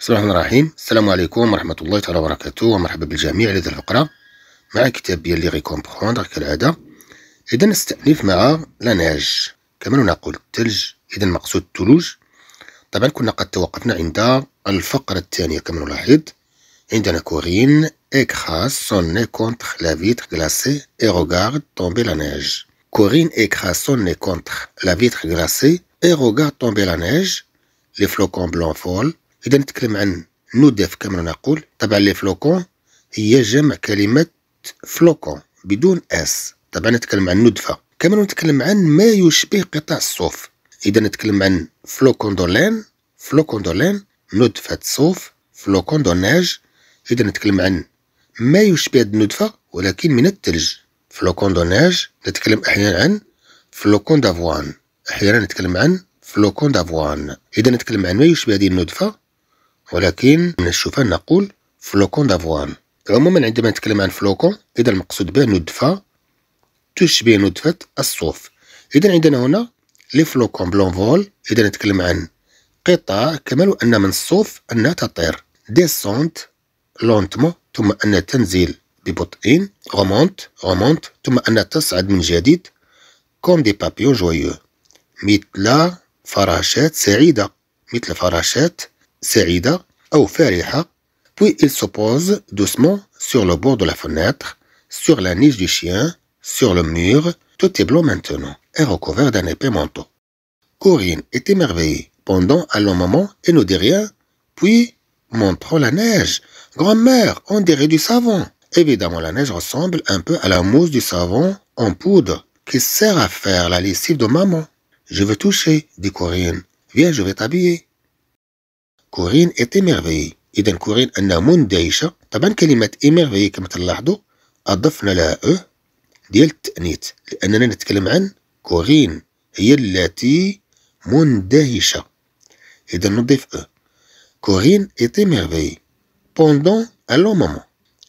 بسم الله الرحمن الرحيم السلام عليكم ورحمة الله تعالى وبركاته ومرحبا بالجميع لدى الفقرة مع كتاب ديال لي غيكومبخوندر كالعادة إذا نستأنف مع لاناج كما نقول الثلج إذا مقصود الثلوج طبعا كنا قد توقفنا عند الفقرة الثانية كما نلاحظ عندنا كورين إكخاس son nez لا la vitre إي et regarde لا نيج كورين إكخاس écrase son لا contre la إي glacée et لا نيج لي فلوكون بلون فول إذا نتكلم عن نودف كما نقول طبعا لي فلوكون هي جمع كلمة فلوكون بدون اس طبعا نتكلم عن ندفة كما نتكلم عن ما يشبه قطع الصوف إذا نتكلم عن فلوكوندولين فلوكوندولين ندفة صوف فلوكون دوناج إذا نتكلم عن ما يشبه هذه الندفة ولكن من الثلج دوناج نتكلم أحيانا عن فلوكون دافوان أحيانا نتكلم عن فلوكون دافوان إذا نتكلم عن ما يشبه هذه الندفة ولكن من الشوفان نقول فلوكون دافوان عموما عندما نتكلم عن فلوكون إذا المقصود به ندفة تشبه ندفة الصوف إذا عندنا هنا لي فلوكون بلونفول إذا نتكلم عن قطع كمل أن من الصوف أنها تطير ديسونت لونتمون ثم أن تنزل ببطء غومونت غومونت ثم أن تصعد من جديد كوم دي بابيون جويو مثل فراشات سعيدة مثل فراشات offert ou Feriha, puis il se pose doucement sur le bord de la fenêtre, sur la niche du chien, sur le mur, tout est blanc maintenant et recouvert d'un épais manteau. Corinne est émerveillée pendant un long moment et ne dit rien, puis montrant la neige. Grand-mère, on dirait du savon. Évidemment, la neige ressemble un peu à la mousse du savon en poudre qui sert à faire la lessive de maman. Je veux toucher, dit Corinne. Viens, je vais t'habiller. كورين est ميرفيي إذا كورين أنها مندهشة طبعا كلمة émerveillée كما تلاحظوا أضفنا لها أو ديال التأنيث لأننا نتكلم عن كورين هي التي مندهشة إذا نضيف أو كورين est ميرفيي بوندون ألو مومون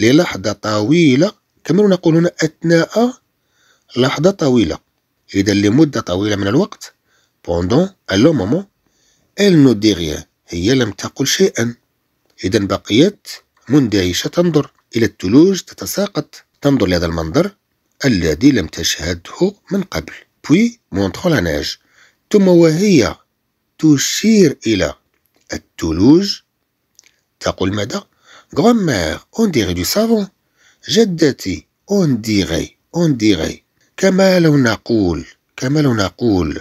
للحظة طويلة كما نقول هنا أثناء لحظة طويلة إذا لمدة طويلة من الوقت بوندون ألو مومون إل نو دي ريان هي لم تقل شيئا إذا بقيت مندهشة تنظر إلى الثلوج تتساقط تنظر لهذا المنظر الذي لم تشهده من قبل بوي مونتخو لا ناج ثم وهي تشير إلى الثلوج تقول ماذا؟ غرامير اون ديغي دو سافون جدتي اون ديغي اون ديغي كما لو نقول كما لو نقول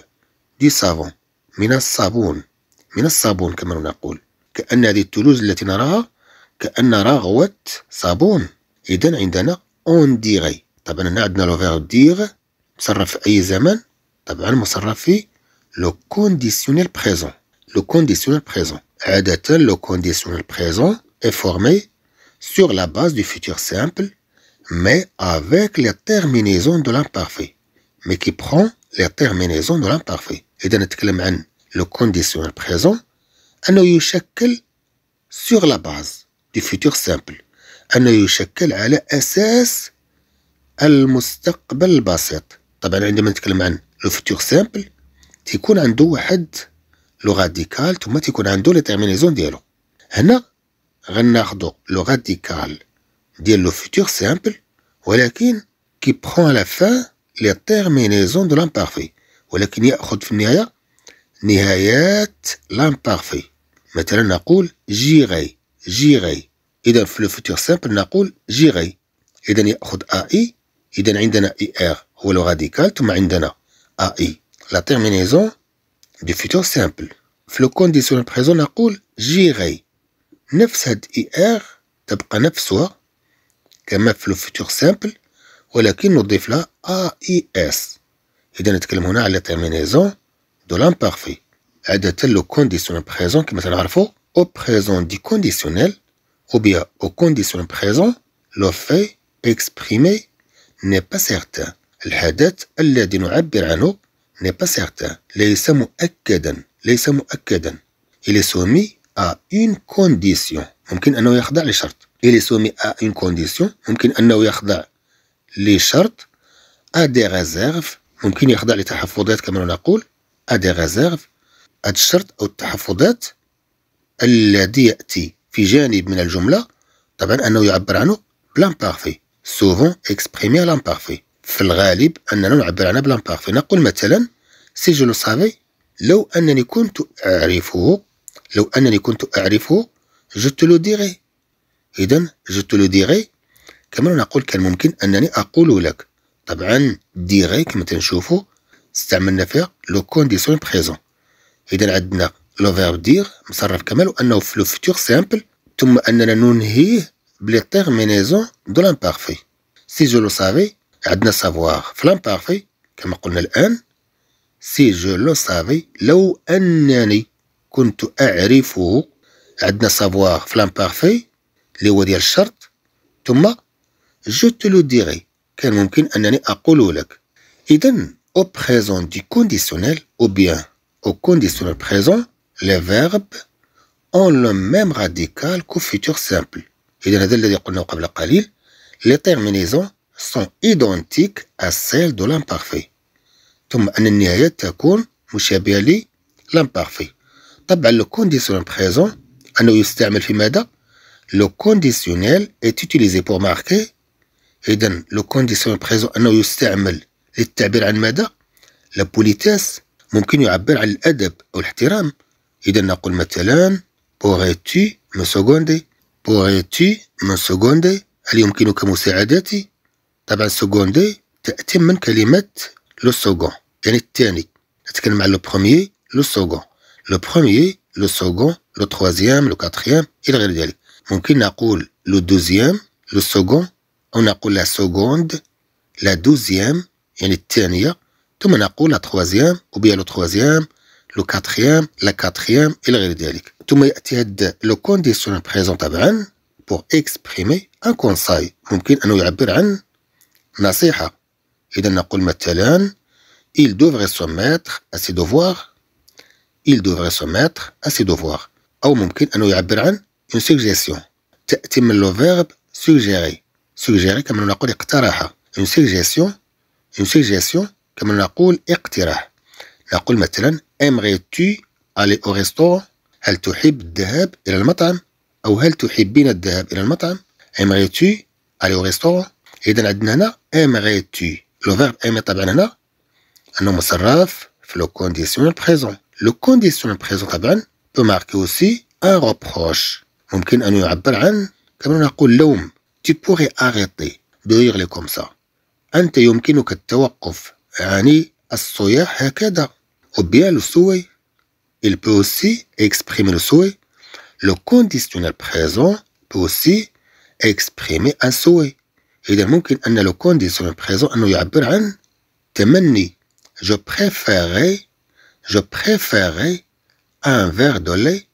دي سافون من الصابون من الصابون كما نقول كأن هذه الثلوج التي نراها كأن رغوة صابون إذا عندنا أون ديغي طبعا هنا عندنا لو فيرب ديغ مصرف في أي زمن طبعا مصرف في لو كونديسيونيل بريزون لو كونديسيونيل بريزون عادة لو كونديسيونيل بريزون est formé sur la base du futur simple mais avec les terminaisons de l'imparfait mais qui prend les terminaisons de l'imparfait إذا نتكلم عن le conditionnel présent أنه يشكل sur la base du futur simple أنه يشكل على أساس المستقبل البسيط طبعا عندما نتكلم عن لو futur simple تيكون عنده واحد لو راديكال ثم تيكون عنده تيرمينيزون ديالو هنا غناخدو لو راديكال ديال لو فيتور سامبل ولكن كي بخون لا فان لي تيرمينيزون دو لامبارفي ولكن ياخذ في النهايه نهايات لامبارفي مثلا نقول جيغي جيغي إذا في الفوتور سامبل نقول جيغي إذا يأخذ أي إذا عندنا إي e آر هو لو راديكال ثم عندنا أي لا تيرمينيزون دو فوتور سامبل في لو كونديسيون بريزون نقول جيغي نفس هاد إي e آر تبقى نفسها كما في لو فوتور سامبل ولكن نضيف لها اي اس اذا نتكلم هنا على تيرمينيزون de l'imparfait. date le conditionnel présent le تنعرفوا au présent du conditionnel ou bien au conditionnel présent le fait exprimé n'est pas certain. الحدث الذي نعبر عنه n'est pas certain. ليس مؤكدا ليس مؤكدا. Il est soumis à une condition. ممكن أنه يخضع لشرط. Il est soumis à une condition. ممكن أنه يخضع لشرط. à des réserves. ممكن يخضع لتحفظات des réserves. ادي ريزيرف هذا الشرط او التحفظات الذي ياتي في جانب من الجمله طبعا انه يعبر عنه بلامبارفي سوفون اكسبريمي لامبارفي في الغالب اننا نعبر عنه بلامبارفي نقول مثلا سي جو لو سافي لو انني كنت اعرفه لو انني كنت اعرفه جو تو لو ديغي اذا جو تو لو ديغي كما نقول كان ممكن انني اقول لك طبعا ديغي كما تنشوفوا استعملنا فيها لو كونديسيون بريزون اذا عندنا لو فيرب دير مصرف كمال وانه في لو فيتور سامبل ثم اننا ننهيه بلي تيرمينيزون دو لامبارفي سي جو لو سافي عندنا سافوار في لامبارفي كما قلنا الان سي جو لو سافي لو انني كنت اعرفه عندنا سافوار في لامبارفي اللي هو ديال الشرط ثم جو لو ديغي كان ممكن انني اقول لك اذا au présent du conditionnel ou bien au conditionnel présent, les verbes ont le même radical qu'au futur simple. Les terminaisons sont identiques à celles de l'imparfait. l'imparfait. Le conditionnel présent, le conditionnel est utilisé pour marquer. Le conditionnel présent, للتعبير عن ماذا؟ لابوليتاس ممكن يعبر عن الأدب أو الاحترام إذا نقول مثلا بوغيتي ما سوغوندي بوغيتي ما سوغوندي هل يمكنك مساعدتي؟ طبعا سوغوندي تأتي من كلمة لو سوغون يعني الثاني نتكلم على لو بخومي لو سوغون لو بخومي لو سوغون لو تخوازيام لو كاتخيام إلى غير ذلك ممكن نقول لو دوزيام لو سوغون أو نقول لا سوغوند لا دوزيام يعني الثانية ثم نقول لا تخوازيام وبيا لو تخوازيام لو كاتخيام لا كاتخيام إلى غير ذلك ثم يأتي هاد لو كونديسيون بريزون طبعا بور اكسبريمي ان كونساي ممكن أنه يعبر عن نصيحة إذا نقول مثلا il devrait se mettre à ses devoirs il devrait se mettre à ses devoirs أو ممكن أنه يعبر عن une suggestion تأتي من لو فيرب suggérer suggérer كما نقول اقترح une suggestion suggestion comme on نقول اقتراح نقول مثلا aimerais-tu aller au restaurant هل تحب الذهاب الى المطعم او هل تحبين الذهاب الى المطعم aimerais-tu aller au restaurant اذا عندنا هنا aimerais-tu لو فيرب aimer طبعا هنا انه مصرف في لو كونديسيون بريزون لو كونديسيون بريزون طبعا peut marquer اوسي ان reproche ممكن ان يعبر عن كما نقول لوم tu pourrais arrêter de hurler comme ça أنت يمكنك التوقف عن يعني الصياح هكذا أو بيان لو سوي إل بو أوسي إكسبريمي لو سوي لو كونديسيونال بريزون بو أوسي إكسبريمي أن سوي إذا ممكن أن لو كونديسيونال بريزون أنه يعبر عن تمني جو بريفيري جو بريفيري أن فيغ دو لي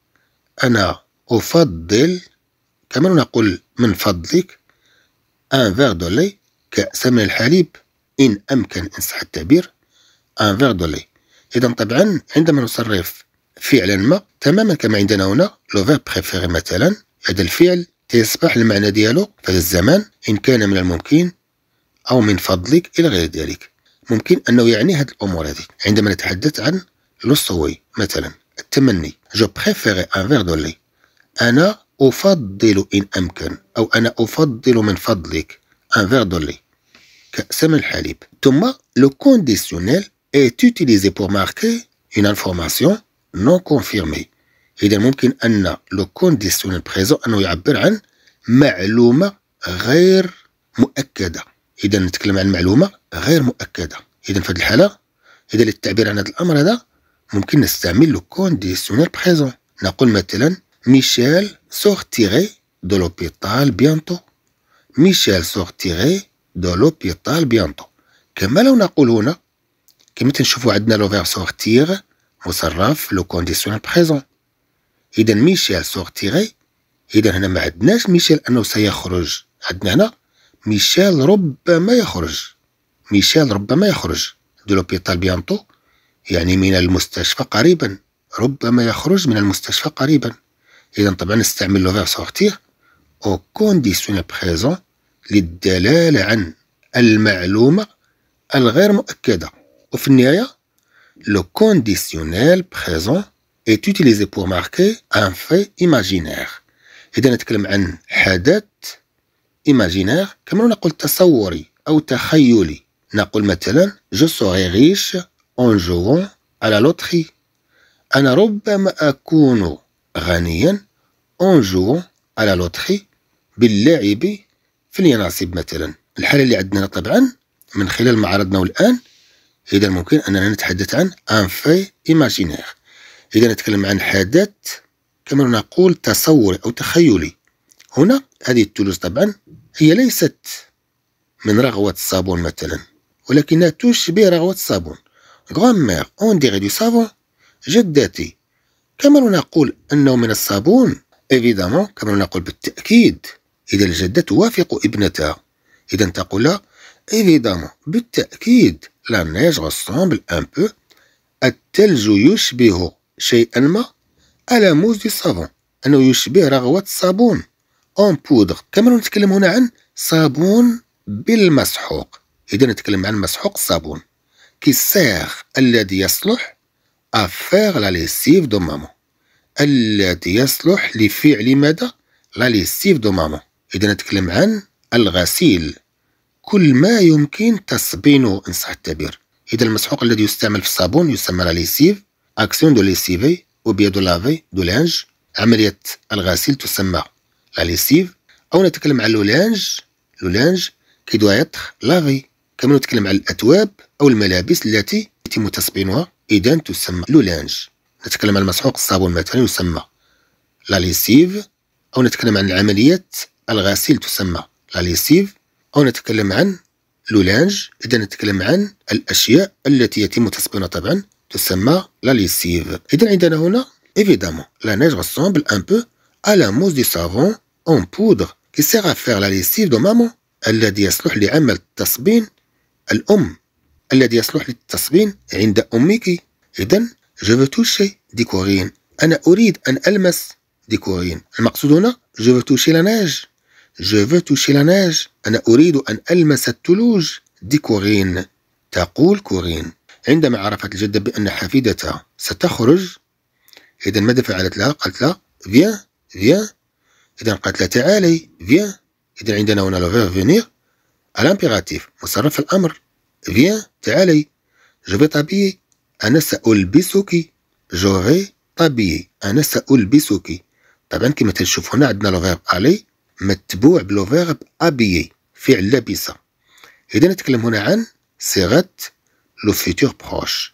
أنا أفضل كما نقول من فضلك أن فيغ دو لي كسمن الحليب إن أمكن إن صح التعبير أن فيغ دو لي إذا طبعا عندما نصرف فعلا ما تماما كما عندنا هنا لو فيرب بريفيري مثلا هذا الفعل تيصبح المعنى ديالو في هذا الزمان إن كان من الممكن أو من فضلك إلى غير ذلك ممكن أنه يعني هذه الأمور هذه عندما نتحدث عن لو سوي مثلا التمني جو بريفيري أن فيغ دو لي أنا أفضل إن أمكن أو أنا أفضل من فضلك أن فيغ دو لي كسم الحليب ثم لو كونديسيونيل est توتيليزي بور ماركي اون انفورماسيون نو كونفيرمي إذا ممكن أن لو كونديسيونيل بريزون أنه يعبر عن معلومة غير مؤكدة إذا نتكلم عن معلومة غير مؤكدة إذا في هذه الحالة إذا للتعبير عن هذا الأمر هذا ممكن نستعمل لو كونديسيونيل بريزون نقول مثلا ميشيل سورتيغي دو لوبيتال بيانتو ميشيل سورتيغي دو لوبيطال بيانطو كما لو نقول هنا كما تنشوفوا عندنا لو فيرب سورتيغ مصرف لو كونديسيون بريزون اذا ميشيل سورتيغي اذا هنا ما عندناش ميشيل انه سيخرج عندنا هنا ميشيل ربما يخرج ميشيل ربما يخرج دو لوبيطال بيانطو يعني من المستشفى قريبا ربما يخرج من المستشفى قريبا اذا طبعا نستعمل لو فيرب سورتيغ او كونديسيون بريزون للدلالة عن المعلومة الغير مؤكدة وفي النهاية لو كونديسيونيل بريزون est utilisé pour marquer un fait imaginaire. إذا نتكلم عن حدث imaginaire كما نقول تصوري أو تخيلي. نقول مثلا je سوري ريش اون jouant à لوتري أنا ربما أكون غنيا اون jouant à لوتري loterie باللعب في فليناسب مثلا الحالة اللي عندنا طبعا من خلال ما عرضنا الآن إذا ممكن أننا نتحدث عن أن في إيماجينيغ إذا نتكلم عن حدث كما نقول تصوري أو تخيلي هنا هذه التولوز طبعا هي ليست من رغوة الصابون مثلا ولكنها تشبه رغوة الصابون غامير اون ديغي دو صابون جدتي كما نقول أنه من الصابون إيفيدامون كما نقول بالتأكيد إذا الجدة توافق ابنتها إذا تقول لها بالتأكيد لا نيج ressemble أن بو التلج يشبه شيئا ما على موز دي صابون أنه يشبه رغوة صابون اون بودغ كما نتكلم هنا عن صابون بالمسحوق إذا نتكلم عن مسحوق صابون كي سيغ الذي يصلح أفيغ لا ليسيف دو مامون الذي يصلح لفعل ماذا لا ليسيف دو مامون إذا نتكلم عن الغسيل كل ما يمكن تصبينه إن صح التعبير إذا المسحوق الذي يستعمل في الصابون يسمى لا ليسيف أكسيون دو ليسيفي أو بيا دو لافي دو لانج عملية الغسيل تسمى لا ليسيف أو نتكلم عن لولانج لولانج كي دو يطخ لافي كما نتكلم عن الأثواب أو الملابس التي يتم تصبينها إذا تسمى لولانج نتكلم عن مسحوق الصابون مثلا يسمى لا ليسيف أو نتكلم عن عملية الغسيل تسمى لا ليسيف أو نتكلم عن لولانج إذا نتكلم عن الأشياء التي يتم تسخينها طبعا تسمى لا ليسيف إذا عندنا هنا évidemment la neige ressemble un peu à la mousse du savon en poudre qui sert à faire la lessive de maman الذي يصلح لعمل تصبين الأم الذي يصلح للتصبين عند أمك إذا je veux toucher ديكورين أنا أريد أن ألمس ديكورين المقصود هنا je veux toucher la neige Je veux toucher la neige. أنا أريد أن ألمس التلوج دي كورين. تقول كورين. عندما عرفت الجدة بأن حفيدتها ستخرج إذا ماذا فعلت لها؟ قالت لها فيان فيان إذا قالت لها تعالي فيان إذا عندنا هنا لو فيغ فينيغ الامبيراتيف مصرف الأمر فيان تعالي جو في طابيي أنا سألبسك جوغي طابيي أنا سألبسك طبعا كما هنا عندنا لو فيغ ألي متبوع بلوفيرب ابيي فعل لبس اذا نتكلم هنا عن صيغه لو فيتور بروش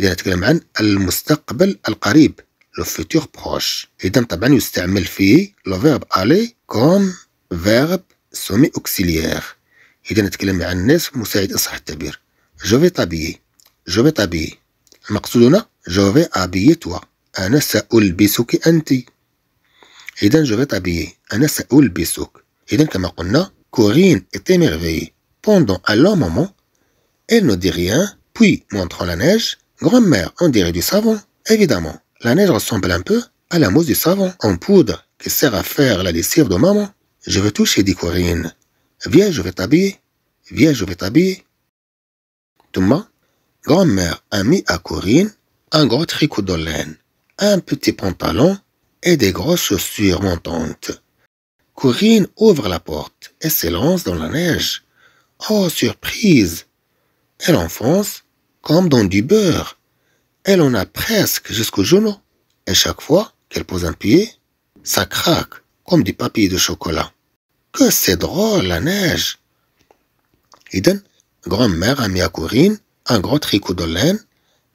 اذا نتكلم عن المستقبل القريب لو فيتور بروش اذا طبعا يستعمل في لو فيرب الي كوم فيرب سومي اوكسيليير اذا نتكلم عن الناس مساعد اصح التعبير جو في طابيي جو في طابيي المقصود هنا جو في ابيي توا انا سالبسك انت إذا je vais t'habiller أنا Et et on a Corinne était émerveillée pendant un long moment elle ne dit rien puis montrant la neige grand-mère on dirait du savon évidemment la neige ressemble un peu à la mousse du savon en poudre qui sert à faire la lessive de maman je veux toucher dit Corinne viens je vais t'habiller viens je vais t'habiller Thomas grand-mère a mis à Corinne un gros tricot de laine un petit pantalon et des grosses chaussures montantes. Corinne ouvre la porte et s'élance dans la neige. Oh, surprise Elle enfonce comme dans du beurre. Elle en a presque jusqu'au genou. Et chaque fois qu'elle pose un pied, ça craque comme du papier de chocolat. Que c'est drôle, la neige Eden, grand-mère a mis à Corinne un gros tricot de laine,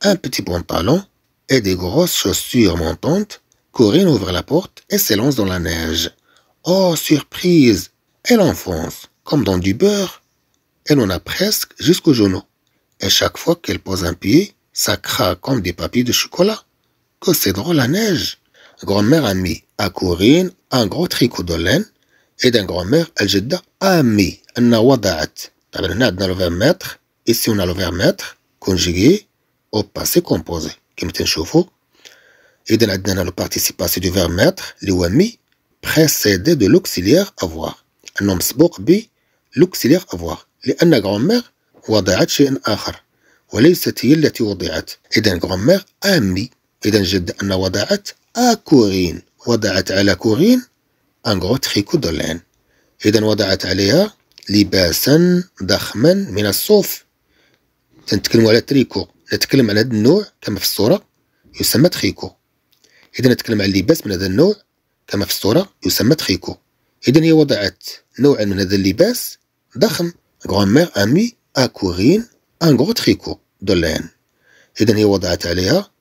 un petit pantalon et des grosses chaussures montantes Corinne ouvre la porte et s'élance dans la neige. Oh, surprise Elle enfonce, comme dans du beurre. Elle en a presque jusqu'au genoux. Et chaque fois qu'elle pose un pied, ça craque comme des papiers de chocolat. Que c'est drôle la neige Grand-mère a mis à Corinne un gros tricot de laine et d'un grand-mère elle a mis أنها un nawadat. et عندنا Si ici on a le vermètre conjugué au passé composé chauffe-eau. إذا عندنا هنا لو بارتيسيباسي دو فيرب ميتر اللي هو مي بريسيدي دو لوكسيليير أفواغ أنه مسبوق ب لوكسيليير أفواغ لأن غرومير وضعت شيء آخر وليست هي التي وضعت إذا غرومير أمي إذا جد أن وضعت أكورين وضعت على كورين أن غرو تخيكو دولين إذا وضعت عليها لباسا ضخما من الصوف تنتكلم على تريكو نتكلم على هذا النوع كما في الصورة يسمى تخيكو إذا نتكلم عن لباس من هذا النوع كما في الصورة يسمى تخيكو إذا هي وضعت نوعا من هذا اللباس ضخم غرامير أمي أكورين أن غرو تخيكو دولين إذا هي وضعت عليها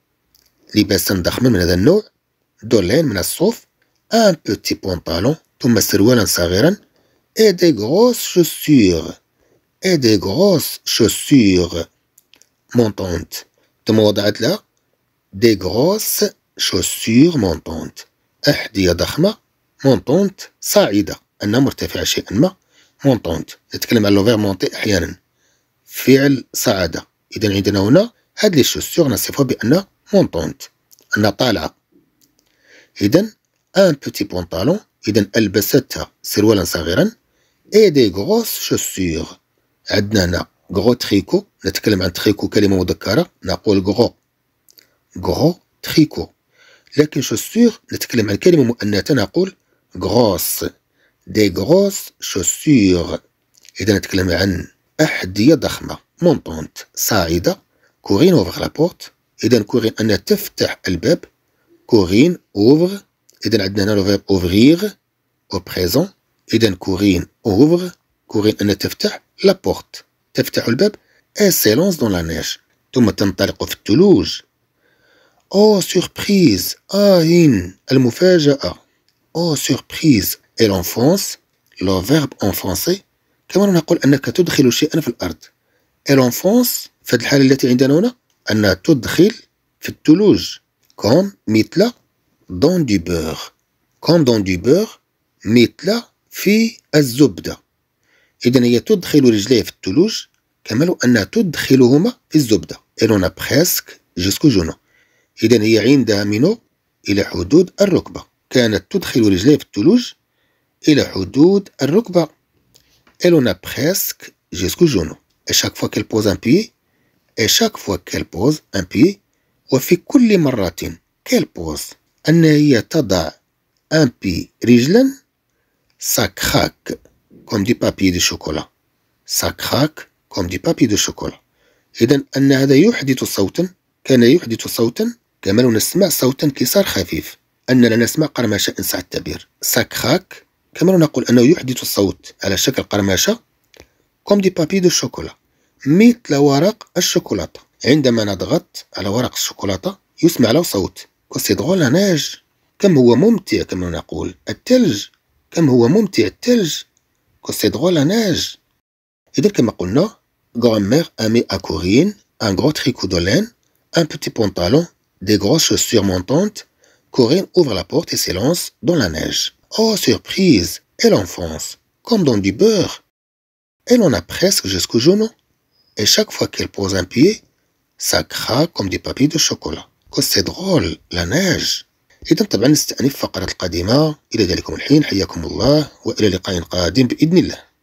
لباسا ضخما من هذا النوع دولين من الصوف أن بوتي بونطالون ثم سروالا صغيرا إي دي غروس شوسيغ إي دي غروس شوسيغ مونطونت ثم وضعت لها دي غروس شوسور مونطونت أحذية ضخمة مونطونت صاعدة أنها مرتفعة شيئا ما مونطونت نتكلم على لوفير مونتي أحيانا فعل صعدة إذا عندنا هنا هاد لي شوسور نصفها بأن مونطونت أنها طالعة إذا ان بوتي بونطالون إذا ألبستها سروالا صغيرا إي دي غروس شوسيغ عندنا هنا غرو تخيكو نتكلم عن تخيكو كلمة مذكرة نقول غرو غرو تخيكو لكن شوسور نتكلم عن كلمة مؤنثة نقول غروس دي غروس شوسور إذا نتكلم عن أحذية ضخمة مونطونت صاعدة كورين أوفر لابورت إذا كورين أنها تفتح الباب كورين أوفر إذا عندنا هنا لو أوفرير أو بريزون إذا كورين أوفر كورين أنها تفتح لابورت تفتح الباب اي سيلونس دون لا نيش ثم تنطلق في الثلوج او oh, surprise Ahin المفاجأة او surprise et l'enfance لو فيرب اون فرونسي كما نقول انك تدخل شيئا في الارض et l'enfance في الحالة التي عندنا هنا انها تدخل في الثلوج كوم مثل دون دي بور كوم دون دي بور مثل في الزبدة إذا هي تدخل رجليها في الثلوج كما لو أنها تدخلهما في الزبدة إلونا بريسك جيسكو جونو إذا هي عندها منو إلى حدود الركبة كانت تدخل رجليها في الثلوج إلى حدود الركبة إلونا بريسك جيسكو جونو أشاك فوا كيل بوز أن بي أشاك فوا كيل بوز أن بي وفي كل مرة كيل بوز أن هي تضع أن بي رجلا ساك خاك كوم دي بابي دي شوكولا ساك خاك كوم دي بابي دي شوكولا إذا أن هذا يحدث صوتا كان يحدث صوتا كما لو نسمع صوت انكسار خفيف أننا نسمع قرمشة إن صح التعبير ساك خاك كما نقول أنه يحدث الصوت على شكل قرمشة كوم دي بابي دو شوكولا مثل ورق الشوكولاتة عندما نضغط على ورق الشوكولاتة يسمع له صوت كوسي دغول ناج كم هو ممتع كما نقول الثلج كم هو ممتع الثلج كوسي دغول ناج إذا كما قلنا غرامير أمي أكورين أن à Corinne un gros tricot de Des grosses surmontantes, Corinne ouvre la porte et s'élance dans la neige. Oh, surprise Elle enfonce, comme dans du beurre. Elle en a presque jusqu'au genou. Et chaque fois qu'elle pose un pied, ça craque comme des papiers de chocolat. Que oh, c'est drôle, la neige الحين حياكم الله لقاء قادم الله